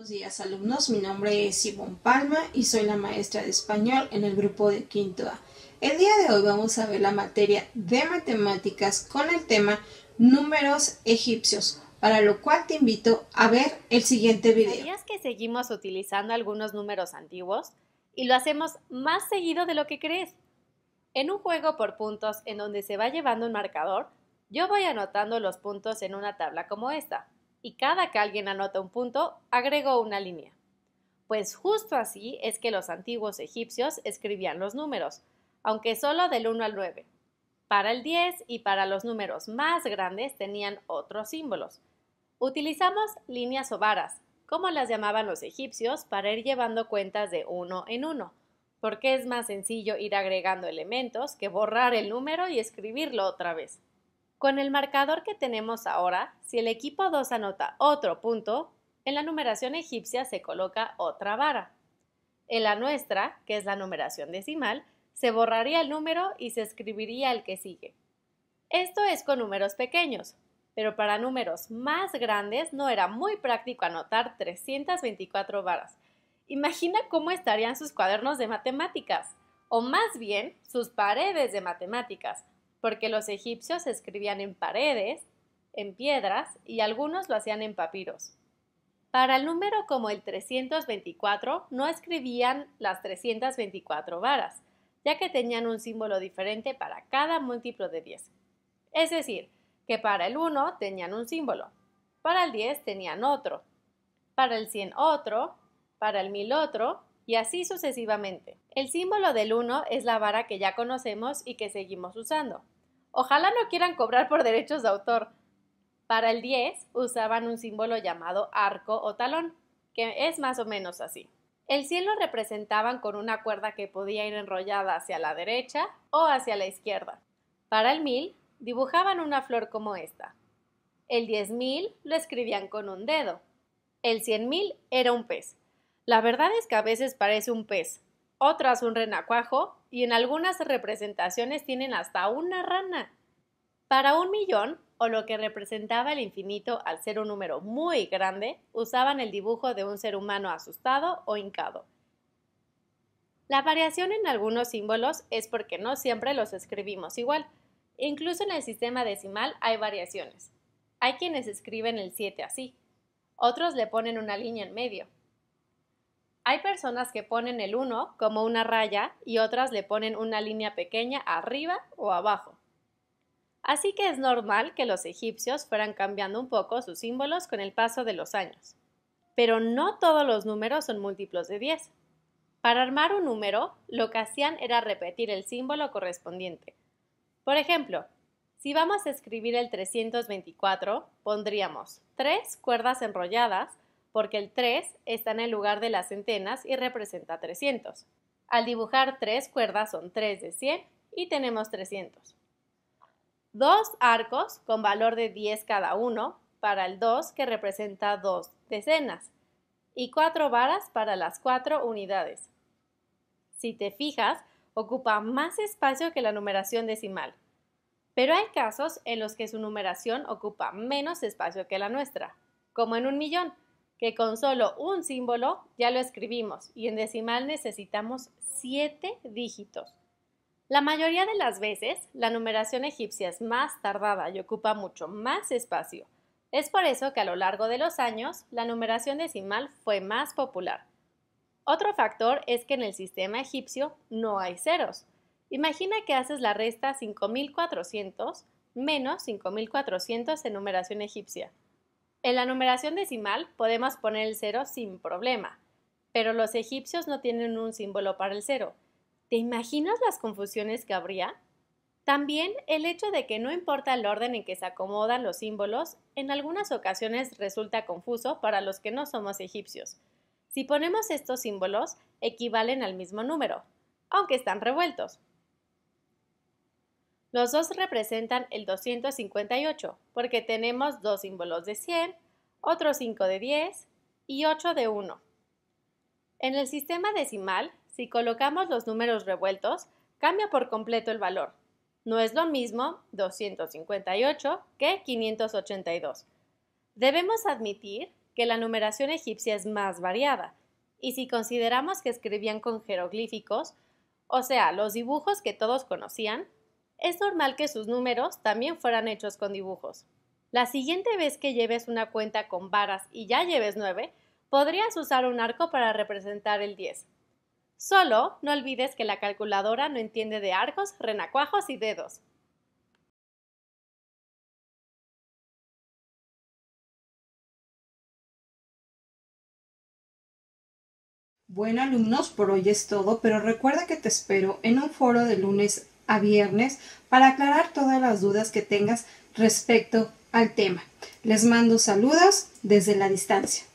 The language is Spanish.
Buenos días alumnos, mi nombre es Ivonne Palma y soy la maestra de español en el grupo de quinto A. El día de hoy vamos a ver la materia de matemáticas con el tema números egipcios, para lo cual te invito a ver el siguiente video. ¿Sabías que seguimos utilizando algunos números antiguos? Y lo hacemos más seguido de lo que crees. En un juego por puntos en donde se va llevando un marcador, yo voy anotando los puntos en una tabla como esta y cada que alguien anota un punto, agregó una línea. Pues justo así es que los antiguos egipcios escribían los números, aunque solo del 1 al 9. Para el 10 y para los números más grandes tenían otros símbolos. Utilizamos líneas o varas, como las llamaban los egipcios, para ir llevando cuentas de uno en uno, porque es más sencillo ir agregando elementos que borrar el número y escribirlo otra vez. Con el marcador que tenemos ahora, si el equipo 2 anota otro punto, en la numeración egipcia se coloca otra vara. En la nuestra, que es la numeración decimal, se borraría el número y se escribiría el que sigue. Esto es con números pequeños, pero para números más grandes no era muy práctico anotar 324 varas. Imagina cómo estarían sus cuadernos de matemáticas, o más bien sus paredes de matemáticas, porque los egipcios escribían en paredes, en piedras y algunos lo hacían en papiros. Para el número como el 324 no escribían las 324 varas, ya que tenían un símbolo diferente para cada múltiplo de 10. Es decir, que para el 1 tenían un símbolo, para el 10 tenían otro, para el 100 otro, para el 1000 otro y así sucesivamente. El símbolo del 1 es la vara que ya conocemos y que seguimos usando. Ojalá no quieran cobrar por derechos de autor. Para el 10 usaban un símbolo llamado arco o talón, que es más o menos así. El 100 lo representaban con una cuerda que podía ir enrollada hacia la derecha o hacia la izquierda. Para el 1000 dibujaban una flor como esta. El 10.000 lo escribían con un dedo. El 100.000 era un pez la verdad es que a veces parece un pez, otras un renacuajo y en algunas representaciones tienen hasta una rana. Para un millón, o lo que representaba el infinito al ser un número muy grande, usaban el dibujo de un ser humano asustado o hincado. La variación en algunos símbolos es porque no siempre los escribimos igual. Incluso en el sistema decimal hay variaciones. Hay quienes escriben el 7 así, otros le ponen una línea en medio, hay personas que ponen el 1 como una raya y otras le ponen una línea pequeña arriba o abajo. Así que es normal que los egipcios fueran cambiando un poco sus símbolos con el paso de los años. Pero no todos los números son múltiplos de 10. Para armar un número, lo que hacían era repetir el símbolo correspondiente. Por ejemplo, si vamos a escribir el 324, pondríamos tres cuerdas enrolladas porque el 3 está en el lugar de las centenas y representa 300. Al dibujar 3 cuerdas son 3 de 100 y tenemos 300. Dos arcos con valor de 10 cada uno para el 2 que representa 2 decenas y 4 varas para las 4 unidades. Si te fijas, ocupa más espacio que la numeración decimal, pero hay casos en los que su numeración ocupa menos espacio que la nuestra, como en un millón, que con solo un símbolo ya lo escribimos y en decimal necesitamos 7 dígitos. La mayoría de las veces, la numeración egipcia es más tardada y ocupa mucho más espacio. Es por eso que a lo largo de los años, la numeración decimal fue más popular. Otro factor es que en el sistema egipcio no hay ceros. Imagina que haces la resta 5400 menos 5400 en numeración egipcia. En la numeración decimal podemos poner el cero sin problema, pero los egipcios no tienen un símbolo para el cero. ¿Te imaginas las confusiones que habría? También el hecho de que no importa el orden en que se acomodan los símbolos, en algunas ocasiones resulta confuso para los que no somos egipcios. Si ponemos estos símbolos, equivalen al mismo número, aunque están revueltos. Los dos representan el 258 porque tenemos dos símbolos de 100, otro 5 de 10 y 8 de 1. En el sistema decimal, si colocamos los números revueltos, cambia por completo el valor. No es lo mismo 258 que 582. Debemos admitir que la numeración egipcia es más variada, y si consideramos que escribían con jeroglíficos, o sea, los dibujos que todos conocían, es normal que sus números también fueran hechos con dibujos. La siguiente vez que lleves una cuenta con varas y ya lleves 9, podrías usar un arco para representar el 10. Solo no olvides que la calculadora no entiende de arcos, renacuajos y dedos. Bueno alumnos, por hoy es todo, pero recuerda que te espero en un foro de lunes a viernes para aclarar todas las dudas que tengas respecto al tema. Les mando saludos desde la distancia.